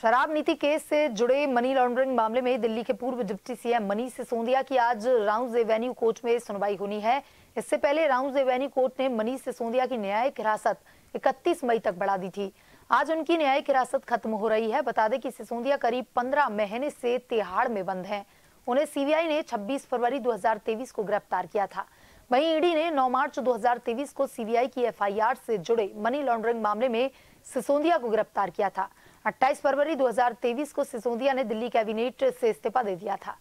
शराब नीति केस से जुड़े मनी लॉन्ड्रिंग मामले में दिल्ली के पूर्व डिप्टी सीएम मनीष सिसोदिया की आज राउंड एवेन्यू कोर्ट में सुनवाई होनी है इससे पहले राउंड एवेन्यू कोर्ट ने मनीष सिसोदिया की न्यायिक हिरासत 31 मई तक बढ़ा दी थी आज उनकी न्यायिक हिरासत खत्म हो रही है बता दें कि सिसोदिया करीब पंद्रह महीने से तिहाड़ में बंद है उन्हें सीबीआई ने छब्बीस फरवरी 2023 को गिरफ्तार किया था वहीं ईडी ने 9 मार्च 2023 को सीबीआई की एफआईआर से जुड़े मनी लॉन्ड्रिंग मामले में सिसोदिया को गिरफ्तार किया था 28 फरवरी 2023 को सिसोदिया ने दिल्ली कैबिनेट से इस्तीफा दे दिया था